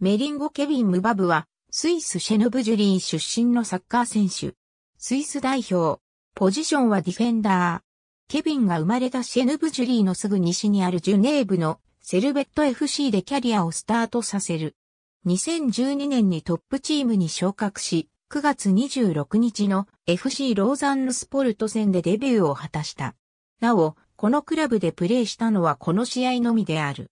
メリンゴ・ケビン・ムバブは、スイス・シェヌブジュリー出身のサッカー選手。スイス代表。ポジションはディフェンダー。ケビンが生まれたシェヌブジュリーのすぐ西にあるジュネーブのセルベット FC でキャリアをスタートさせる。2012年にトップチームに昇格し、9月26日の FC ローザンヌスポルト戦でデビューを果たした。なお、このクラブでプレーしたのはこの試合のみである。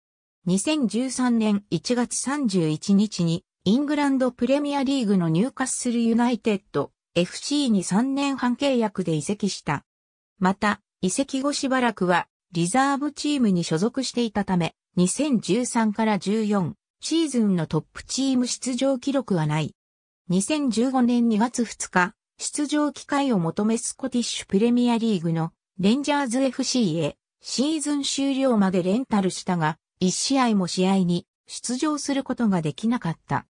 2013年1月31日にイングランドプレミアリーグの入荷するユナイテッド FC に3年半契約で移籍した。また、移籍後しばらくはリザーブチームに所属していたため、2013から14シーズンのトップチーム出場記録はない。2015年2月2日、出場機会を求めスコティッシュプレミアリーグのレンジャーズ FC へシーズン終了までレンタルしたが、一試合も試合に出場することができなかった。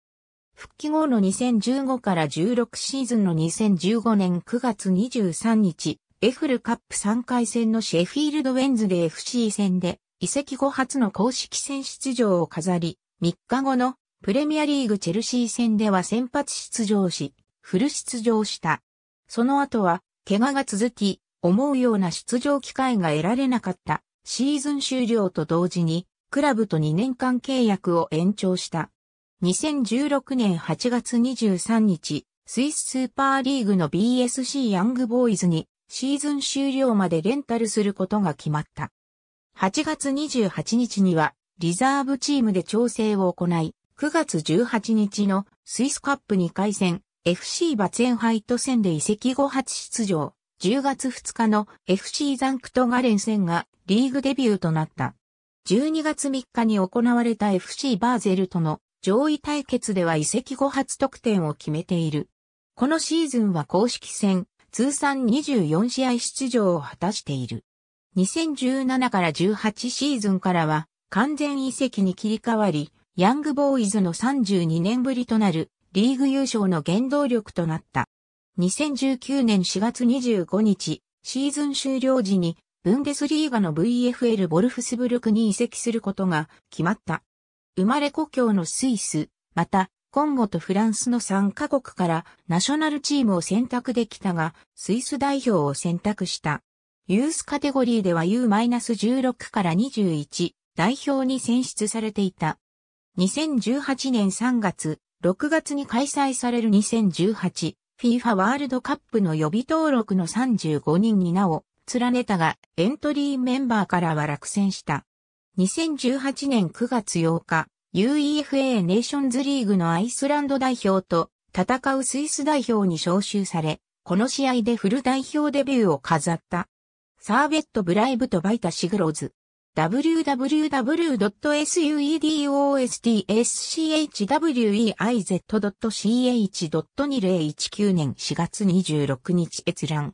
復帰後の2015から16シーズンの2015年9月23日、エフルカップ3回戦のシェフィールドウェンズで FC 戦で、移籍後初の公式戦出場を飾り、3日後のプレミアリーグチェルシー戦では先発出場し、フル出場した。その後は、怪我が続き、思うような出場機会が得られなかった。シーズン終了と同時に、クラブと2年間契約を延長した。2016年8月23日、スイススーパーリーグの BSC ヤングボーイズにシーズン終了までレンタルすることが決まった。8月28日にはリザーブチームで調整を行い、9月18日のスイスカップ2回戦 FC バツエンハイト戦で移籍後初出場、10月2日の FC ザンクトガレン戦がリーグデビューとなった。12月3日に行われた FC バーゼルとの上位対決では移籍後初得点を決めている。このシーズンは公式戦、通算24試合出場を果たしている。2017から18シーズンからは完全移籍に切り替わり、ヤングボーイズの32年ぶりとなるリーグ優勝の原動力となった。2019年4月25日、シーズン終了時にブンデスリーガの VFL ボルフスブルクに移籍することが決まった。生まれ故郷のスイス、また、コンゴとフランスの3カ国からナショナルチームを選択できたが、スイス代表を選択した。ユースカテゴリーでは U-16 から21代表に選出されていた。2018年3月、6月に開催される 2018FIFA ワールドカップの予備登録の35人になお、連ねたが、エントリーメンバーからは落選した。2018年9月8日、UEFA ネーションズリーグのアイスランド代表と戦うスイス代表に招集され、この試合でフル代表デビューを飾った。サーベット・ブライブとバイタ・シグローズ。www.suedostschweiz.2019 c h 年4月26日閲覧。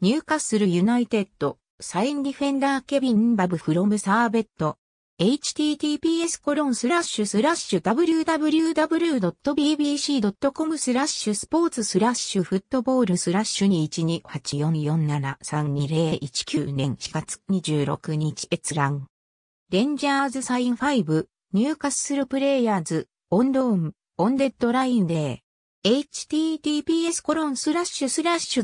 ニューカッスルユナイテッド、サインディフェンダーケビンバブフロムサーベット、https コロンスラッシュスラッシュ www.bbc.com スラッシュスポーツスラッシュフットボールスラッシュ21284473219年4月26日閲覧。レンジャーズサイン5、ニューカッスルプレイヤーズ、オンローン、オンデッドラインデー。https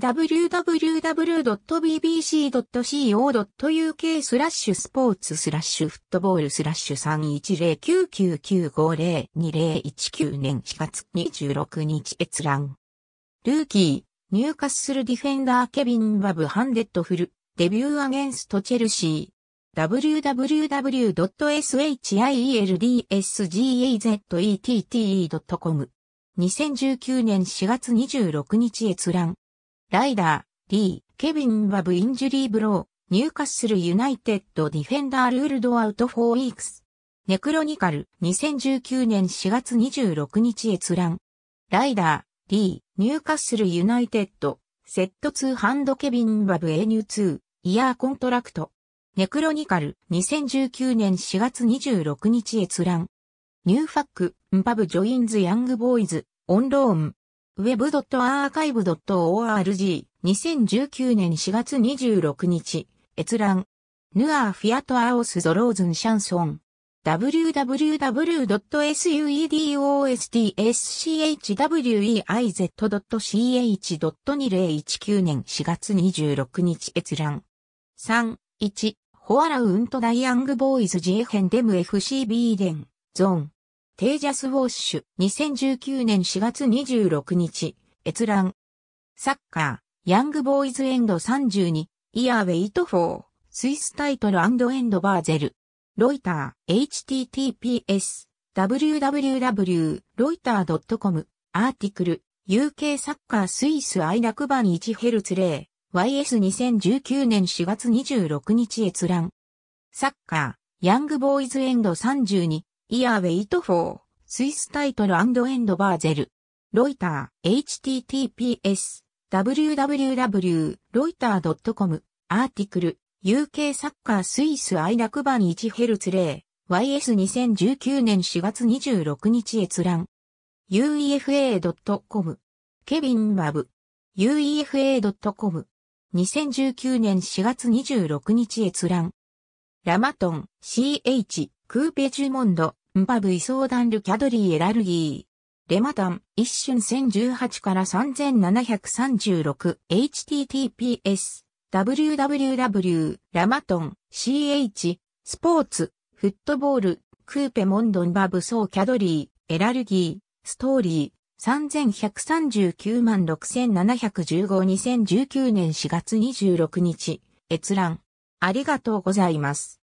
www.bbc.co.uk スラッシュスポーツスラッシュフットボールスラッシュ31099950219年4月26日閲覧。ルーキー、入荷するディフェンダーケビン・バブ・ハンデッドフル、デビューアゲンスト・チェルシー。www.shieldsgazzette.com 2019年4月26日閲覧。ライダー、リー、ケビン・バブ・インジュリー・ブロー、ニューカッスル・ユナイテッド・ディフェンダー・ルールド・アウト・フォー・ウィークス。ネクロニカル、2019年4月26日閲覧。ライダー、リー、ニューカッスル・ユナイテッド、セット2ハンド・ケビン・バブ・エニュー2、イヤー・コントラクト。ネクロニカル、2019年4月26日閲覧。ニューファック、ンパブジョインズヤングボーイズ、オンローン。web.archive.org 2019年4月26日、閲覧。ヌアーフィアトアオスゾローズンシャンソン。www.suedostschweiz.2019 c h 年4月26日閲覧。3.1ホアラウントダイヤングボーイズ J ンデム FCB 連、ゾン。テージャス・ウォッシュ、2019年4月26日、閲覧。サッカー、ヤングボーイズエンド32、イヤーウェイトフォー、スイスタイトルエンドバーゼル。ロイター、https、www.reuter.com、アーティクル、UK サッカースイス愛楽版 1Hz 0、YS2019 年4月26日閲覧。サッカー、ヤングボーイズエンド32、イヤーウェイトフォー、スイスタイトルエンドバーゼル。ロイター、https、www.reuter.com、アーティクル、UK サッカースイス愛楽版 1Hz 0。YS2019 年4月26日閲覧。uefa.com、ケビン・マブ、uefa.com、2019年4月26日閲覧。ラマトン、CH、クーペジュモンド、ンバブイソーダンルキャドリーエラルギー。レマタン、一瞬1018から 3736https www ラマトン ch スポーツフットボールクーペモンドンバブソーキャドリーエラルギーストーリー3139 67152019年4月26日閲覧ありがとうございます。